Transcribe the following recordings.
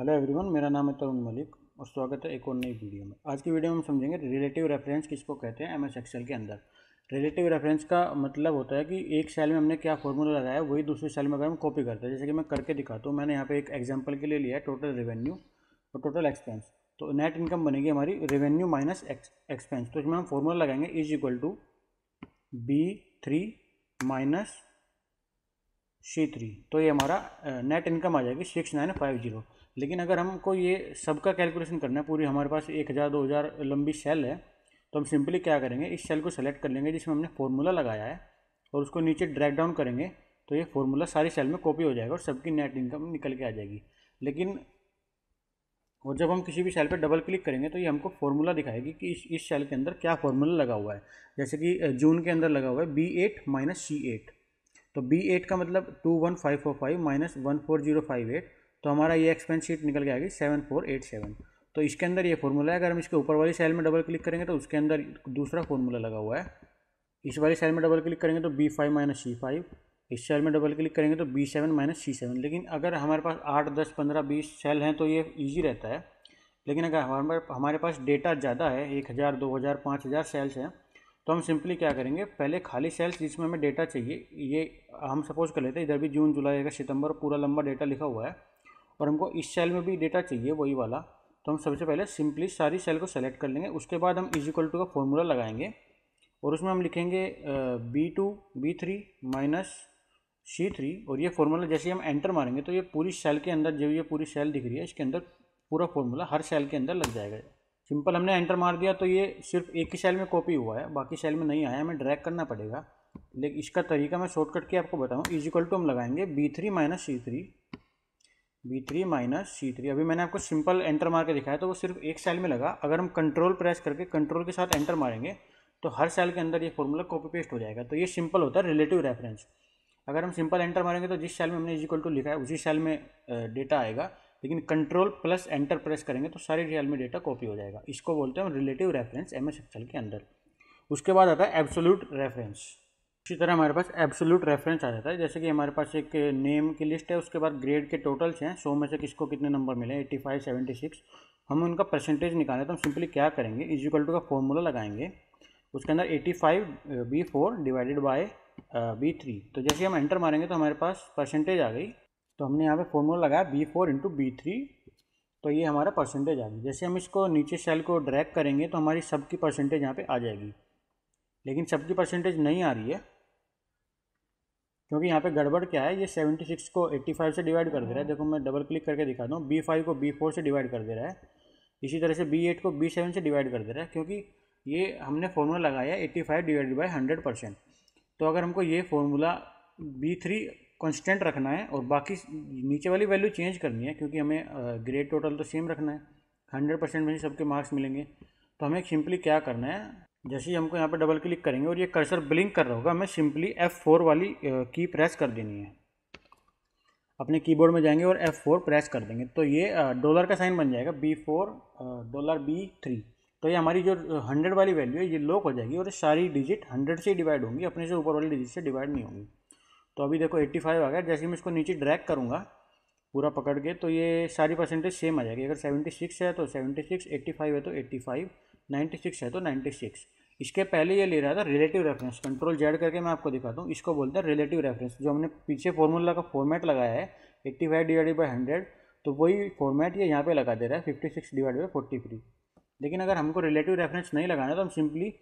hello everyone मेरा नाम है तरुण मलिक और स्वागत है एक और नई वीडियो में आज की वीडियो में हम समझेंगे रिलेटिव रेफरेंस किसको कहते हैं एम एस एक्सेल के अंदर रिलेटिव रेफरेंस का मतलब होता है कि एक सेल में हमने क्या फॉर्मूला लगाया वही दूसरे सेल में अगर हम कॉपी करते हैं जैसे कि मैं करके दिखाता हूँ मैंने यहाँ पे एक एग्जाम्पल के लिए लिया है टोटल रेवेन्यू और टोटल एक्सपेंस तो नेट इनकम बनेगी हमारी रेवेन्यू माइनस एक्सपेंस तो इसमें हम फॉर्मूला लगाएंगे is equal to B three minus C three तो ये हमारा नेट इनकम आ जाएगी सिक्स नाइन फाइव जीरो लेकिन अगर हमको ये सबका कैलकुलेशन करना है पूरी हमारे पास एक हज़ार दो हज़ार लंबी सेल है तो हम सिंपली क्या करेंगे इस सेल को सेलेक्ट कर लेंगे जिसमें हमने फॉर्मूला लगाया है और उसको नीचे ड्रैग डाउन करेंगे तो ये फॉर्मूला सारी सेल में कॉपी हो जाएगा और सबकी नेट इनकम निकल के आ जाएगी लेकिन और जब हम किसी भी सेल पर डबल क्लिक करेंगे तो ये हमको फॉर्मूला दिखाएगी कि इस इस सेल के अंदर क्या फॉर्मूला लगा हुआ है जैसे कि जून के अंदर लगा हुआ है B eight minus C eight तो बी एट का मतलब two one five four five minus one four zero five eight तो हमारा ये एक्सपेंस शीट निकल के आएगी सेवन फोर एट सेवन तो इसके अंदर ये फॉर्मूला है अगर हम इसके ऊपर वाली सेल में डबल क्लिक करेंगे तो उसके अंदर दूसरा फॉर्मूला लगा हुआ है इस वाली सेल में डबल क्लिक करेंगे तो B five minus C five इस सेल में डबल क्लिक करेंगे तो B seven minus C seven लेकिन अगर हमारे पास आठ दस पंद्रह बीस सेल हैं तो ये ईजी रहता है लेकिन अगर हमारे हमारे पास डेटा ज़्यादा है एक हज़ार दो हज़ार पाँच हज़ार सेल्स हैं तो हम सिंपली क्या करेंगे पहले खाली सेल्स जिसमें हमें डेटा चाहिए ये हम सपोज कर लेते हैं इधर भी जून जुलाई अगस्त सितंबर पूरा लंबा डेटा लिखा हुआ है और हमको इस सेल में भी डेटा चाहिए वही वाला तो हम सबसे पहले सिंपली सारी सेल को सेलेक्ट कर लेंगे उसके बाद हम इज इक्वल टू का फॉर्मूला लगाएंगे और उसमें हम लिखेंगे B two B three minus C three और ये फॉर्मूला जैसे हम एंटर मारेंगे तो ये पूरी सेल के अंदर जो ये पूरी सेल दिख रही है इसके अंदर पूरा फॉर्मूला हर सेल के अंदर लग जाएगा सिंपल हमने एंटर मार दिया तो ये सिर्फ एक ही सेल में कॉपी हुआ है बाकी सेल में नहीं आया हमें ड्रैग करना पड़ेगा लेकिन इसका तरीका मैं शॉर्टकट के आपको बताऊँ इज इक्वल टू हम लगाएंगे B three minus C three B three minus C three अभी मैंने आपको सिंपल एंटर मार के दिखाया तो वो सिर्फ एक सेल में लगा अगर हम कंट्रोल प्रेस करके कंट्रोल के साथ एंटर मारेंगे तो हर सेल के अंदर ये फॉर्मूला कॉपी पेस्ट हो जाएगा तो ये सिंपल होता है रिलेटिव रेफरेंस अगर हम सिंपल एंटर मारेंगे तो जिस सेल में हमने इज इक्वल टू लिखा है उसी सेल में डेटा आएगा लेकिन कंट्रोल प्लस एंटर प्रेस करेंगे तो सारे सेल में डेटा कॉपी हो जाएगा इसको बोलते हैं relative reference M S Excel के अंदर उसके बाद आता है एब्सोल्यूट रेफरेंस इसी तरह हमारे पास एब्सोलूट रेफरेंस आ जाता है जैसे कि हमारे पास एक नेम की लिस्ट है उसके बाद ग्रेड के टोटल्स हैं सौ में से किसको कितने नंबर मिले एट्टी फाइव सेवेंटी सिक्स हम उनका परसेंटेज निकालें तो हम सिंपली क्या करेंगे इज इक्वल टू का फॉर्मूला लगाएंगे उसके अंदर eighty five B four divided by B three तो जैसे हम एंटर मारेंगे तो हमारे पास परसेंटेज आ गई तो हमने यहाँ पे फॉर्मूला लगाया B four into B three तो ये हमारा परसेंटेज आ गई जैसे हम इसको नीचे सेल को ड्रैग करेंगे तो हमारी सबकी परसेंटेज यहाँ पे आ जाएगी लेकिन सबकी परसेंटेज नहीं आ रही है क्योंकि यहाँ पे गड़बड़ क्या है ये 76 को 85 से डिवाइड कर दे रहा है देखो मैं डबल क्लिक करके दिखा दूँ बी फाइव को बी फोर से डिवाइड कर दे रहा है इसी तरह से बी एट को बी सेवन से डिवाइड कर दे रहा है क्योंकि ये हमने फॉर्मूला लगाया eighty five divide by hundred percent तो अगर हमको ये फॉर्मूला बी थ्री कॉन्स्टेंट रखना है और बाकी नीचे वाली वैल्यू चेंज करनी है क्योंकि हमें ग्रेड टोटल तो सेम रखना है हंड्रेड परसेंट में सबके मार्क्स मिलेंगे तो हमें सिंपली क्या करना है जैसे ही हमको यहाँ पर डबल क्लिक करेंगे और ये कर्सर ब्लिंक कर रहा होगा हमें सिंपली F4 वाली की प्रेस कर देनी है अपने कीबोर्ड में जाएंगे और F4 प्रेस कर देंगे तो ये डॉलर का साइन बन जाएगा B4 डॉलर B3 तो ये हमारी जो हंड्रेड वाली वैल्यू है ये लॉक हो जाएगी और सारी डिजिट हंड्रेड से डिवाइड होंगी अपने से ऊपर वाली डिजिट से डिवाइड नहीं होंगी तो अभी देखो एट्टी फाइव आ गया जैसे मैं इसको नीचे ड्रैक करूँगा पूरा पकड़ के तो ये सारी परसेंटेज सेम आ जाएगी अगर सेवेंटी सिक्स है तो सेवेंटी सिक्स एट्टी फाइव है तो एट्टी फाइव नाइन्टी सिक्स है तो नाइन्टी सिक्स इसके पहले ये ले रहा था रिलेटिव रेफरेंस कंट्रोल जेड करके मैं आपको दिखाता हूँ इसको बोलते हैं रिलेटिव रेफरेंस जो हमने पीछे फॉर्मूला का फॉर्मेट लगाया है eighty five divided by hundred तो वही फॉर्मेट ये यहाँ पे लगा दे रहा है fifty six divide by forty three लेकिन अगर हमको रिलेटिव रेफरेंस नहीं लगाना तो हम सिंपली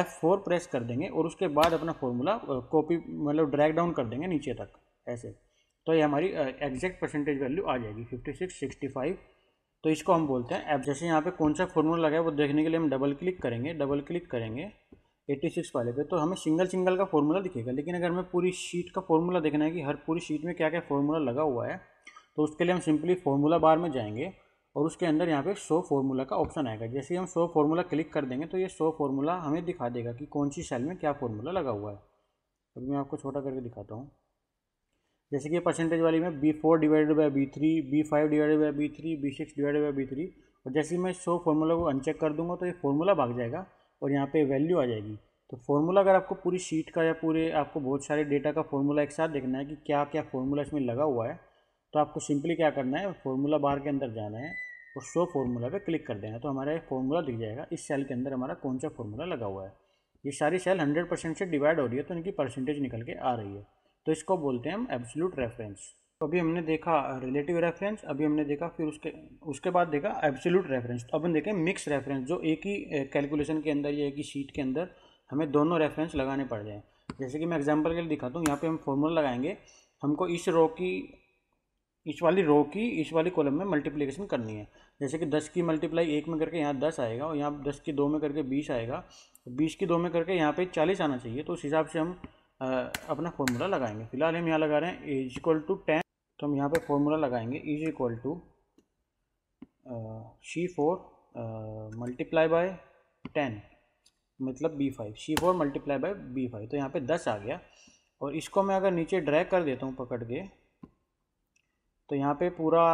एफ फोर प्रेस कर देंगे और उसके बाद अपना फॉर्मूला कॉपी मतलब ड्रैग डाउन कर देंगे नीचे तक ऐसे तो ये हमारी एग्जैक्ट परसेंटेज वैल्यू आ जाएगी फिफ्टी सिक्स सिक्सटी फाइव तो इसको हम बोलते हैं एब जैसे यहाँ पे कौन सा फॉर्मूला लगा है वो देखने के लिए हम डबल क्लिक करेंगे डबल क्लिक करेंगे 86 वाले पे तो हमें सिंगल सिंगल का फॉर्मूला दिखेगा लेकिन अगर हमें पूरी शीट का फॉर्मूला देखना है कि हर पूरी शीट में क्या क्या फॉर्मूला लगा हुआ है तो उसके लिए हम सिंपली फॉर्मूला बार में जाएंगे और उसके अंदर यहाँ पे शो फॉर्मूला का ऑप्शन आएगा जैसे हम शो फॉर्मूला क्लिक कर देंगे तो ये शो फॉर्मूला हमें दिखा देगा कि कौन सी सेल में क्या फॉर्मूला लगा हुआ है अभी मैं आपको छोटा करके दिखाता हूँ जैसे कि परसेंटेज वाली में B four divided by B three B five divided by B three B six divided by B three और जैसे मैं शो फॉर्मूला को अनचेक कर दूंगा तो ये फॉर्मूला भाग जाएगा और यहाँ पे वैल्यू आ जाएगी तो फॉर्मूला अगर आपको पूरी शीट का या पूरे आपको बहुत सारे डेटा का फॉर्मूला एक साथ देखना है कि क्या क्या फॉर्मूला इसमें लगा हुआ है तो आपको सिंपली क्या करना है फॉर्मूला बार के अंदर जाना है और शो फॉर्मूला पे क्लिक कर देना है तो हमारा एक फॉर्मूला दिख जाएगा इस सेल के अंदर हमारा कौन सा फॉर्मूला लगा हुआ है ये सारी सेल हंड्रेड परसेंट से डिवाइड हो रही है तो इनकी परसेंटेज निकल के आ रही है तो इसको बोलते हैं हम एब्सोल्यूट रेफरेंस तो अभी हमने देखा रिलेटिव रेफरेंस अभी हमने देखा फिर उसके उसके बाद देखा एब्सोल्यूट रेफरेंस तो अब हम देखें मिक्स रेफरेंस जो एक ही कैलकुलेशन के अंदर या एक ही शीट के अंदर हमें दोनों रेफरेंस लगाने पड़ जाए जैसे कि मैं एग्जाम्पल के लिए दिखाता हूँ यहाँ पे हम फॉर्मूला लगाएंगे हमको इस रो की इस वाली रो की इस वाली कॉलम में मल्टीप्लिकेशन करनी है जैसे कि दस की मल्टीप्लाई एक में करके यहाँ दस आएगा और यहाँ दस की दो में करके बीस आएगा बीस की दो में करके यहाँ पे चालीस आना चाहिए तो उस हिसाब से हम अपना फॉर्मूला लगाएंगे फिलहाल हम यहाँ लगा रहे हैं इज इक्वल टू टेन तो हम यहाँ पे फॉर्मूला लगाएंगे is equal to C four multiply by ten मतलब B five C four multiply by B five तो यहाँ पे दस आ गया और इसको मैं अगर नीचे ड्रैग कर देता हूँ पकड़ के तो यहाँ पे पूरा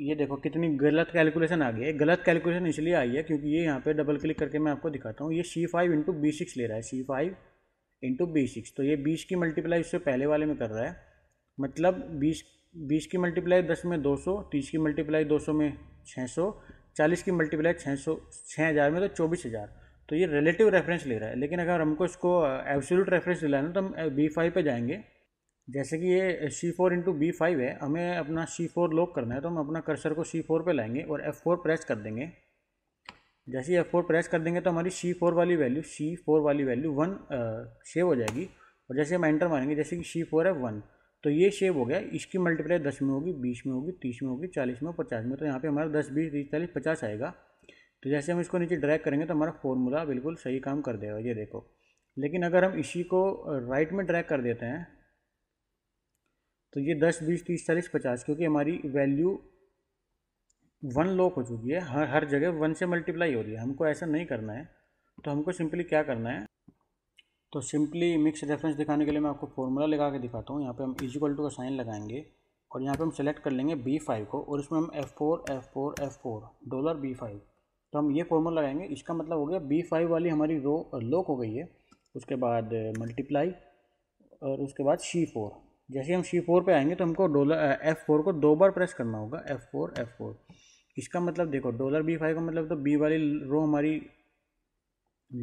ये देखो कितनी गलत कैलकुलेशन आ गई है गलत कैलकुलेशन इसलिए आई है क्योंकि ये यहाँ पे डबल क्लिक करके मैं आपको दिखाता हूँ ये C five into B six ले रहा है C five into B six तो ये बीस की मल्टीप्लाई इससे पहले वाले में कर रहा है मतलब बीस बीस की मल्टीप्लाई दस में दो सौ तीस की मल्टीप्लाई दो सौ में छः सौ चालीस की मल्टीप्लाई छः सौ छः हज़ार में तो चौबीस हज़ार तो ये रिलेटिव रेफरेंस ले रहा है लेकिन अगर हमको इसको एब्सोल्यूट रेफरेंस दिलाना तो हम बी फाइव पर जाएंगे जैसे कि ये C four into B five है हमें अपना सी फोर लॉक करना है तो हम अपना कर्सर को सी फोर पर लाएंगे और एफ़ फोर प्रेस कर देंगे जैसे ही F4 प्रेस कर देंगे तो हमारी C4 वाली वैल्यू C4 वाली वैल्यू वन सेव हो जाएगी और जैसे हम एंटर मारेंगे जैसे कि सी फोर है वन तो ये सेव हो गया इसकी मल्टीप्लाई दस में होगी बीस में होगी तीस में होगी चालीस में पचास में तो यहाँ पे हमारा दस बीस तीस चालीस पचास आएगा तो जैसे हम इसको नीचे ड्रैग करेंगे तो हमारा फॉर्मूला बिल्कुल सही काम कर देगा ये देखो लेकिन अगर हम इसी को राइट में ड्रैग कर देते हैं तो ये दस बीस तीस चालीस पचास क्योंकि हमारी वैल्यू वन लॉक हो चुकी है हर हर जगह वन से मल्टीप्लाई हो रही है हमको ऐसा नहीं करना है तो हमको सिंपली क्या करना है तो सिंपली मिक्स रेफरेंस दिखाने के लिए मैं आपको फॉर्मूला लगा के दिखाता हूँ यहाँ पे हम इज इक्वल टू का साइन लगाएंगे और यहाँ पे हम सेलेक्ट कर लेंगे बी फाइव को और इसमें हम F four F four F four dollar B five तो हम ये फॉर्मूला लगाएंगे इसका मतलब हो गया बी फाइव वाली हमारी रो लॉक हो गई है उसके बाद मल्टीप्लाई और उसके बाद शी फोर जैसे हम सी फोर पर आएंगे तो हमको डॉलर एफ़ फोर को दो बार प्रेस करना होगा एफ़ फोर एफ़ फोर इसका मतलब देखो डॉलर बी फाइव का मतलब तो बी वाली रो हमारी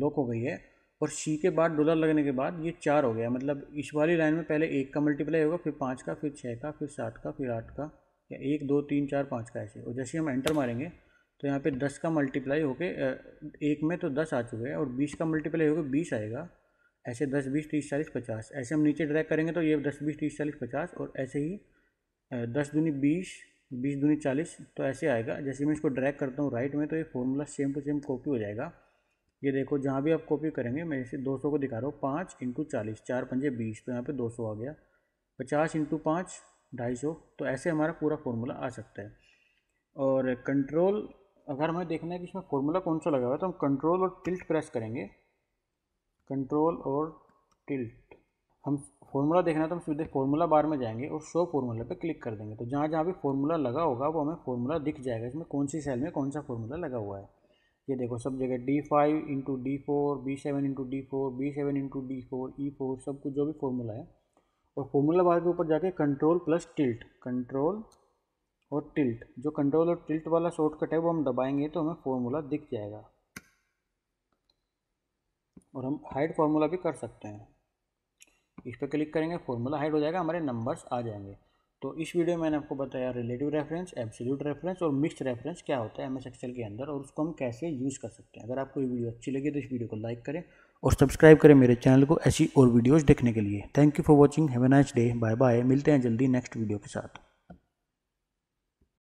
लॉक हो गई है और सी के बाद डॉलर लगने के बाद ये चार हो गया मतलब इस वाली लाइन में पहले एक का मल्टीप्लाई होगा फिर पाँच का फिर छः का फिर सात का फिर आठ का या एक दो तीन चार पाँच का ऐसे और जैसे हम एंटर मारेंगे तो यहाँ पे दस का मल्टीप्लाई होके एक में तो दस आ चुके हैं और बीस का मल्टीप्लाई होकर बीस आएगा ऐसे दस बीस तीस चालीस पचास ऐसे हम नीचे ड्रैग करेंगे तो ये दस बीस तीस चालीस पचास और ऐसे ही दस दूनी बीस बीस दूनी चालीस तो ऐसे आएगा जैसे मैं इसको ड्रैग करता हूँ राइट में तो ये formula same to same copy हो जाएगा ये देखो जहाँ भी आप कॉपी करेंगे मैं इसे दो सौ को दिखा रहा हूँ पाँच इंटू चालीस चार पंजे बीस तो यहाँ पर दो सौ आ गया पचास इंटू पाँच ढाई सौ तो ऐसे हमारा पूरा फॉर्मूला आ सकता है और कंट्रोल अगर हमें देखना है कि इसमें फॉर्मूला कौन सा लगा हुआ है तो हम कंट्रोल और टिल्ट प्रेस करेंगे कंट्रोल और टिल्ट हम फॉर्मूला देखना है तो हम सीधे फॉर्मूला बार में जाएंगे और शो फॉर्मूला पे क्लिक कर देंगे तो जहाँ जहाँ भी फॉर्मूला लगा होगा वो हमें फॉर्मूला दिख जाएगा इसमें कौन सी सेल में कौन सा फॉर्मूला लगा हुआ है ये देखो सब जगह D five into D four B seven into D four B seven into D four E four सब कुछ जो भी फॉर्मूला है और फॉर्मूला बार के ऊपर जाके कंट्रोल प्लस टिल्ट कंट्रोल और टिल्ट जो कंट्रोल और टिल्ट वाला शॉर्टकट है वो हम दबाएंगे तो हमें फॉर्मूला दिख जाएगा और हम हाइड फार्मूला भी कर सकते हैं इस पर क्लिक करेंगे फॉर्मूला हाइड हो जाएगा हमारे नंबर्स आ जाएंगे तो इस वीडियो में मैंने आपको बताया रिलेटिव रेफरेंस एब्सोल्यूट रेफरेंस और मिक्स रेफरेंस क्या होता है एम एस एक्सेल के अंदर और उसको हम कैसे यूज़ कर सकते हैं अगर आपको ये वीडियो अच्छी लगी तो इस वीडियो को लाइक करें और सब्सक्राइब करें मेरे चैनल को ऐसी और वीडियोज़ देखने के लिए thank you for watching have a nice day bye bye मिलते हैं जल्दी नेक्स्ट वीडियो के साथ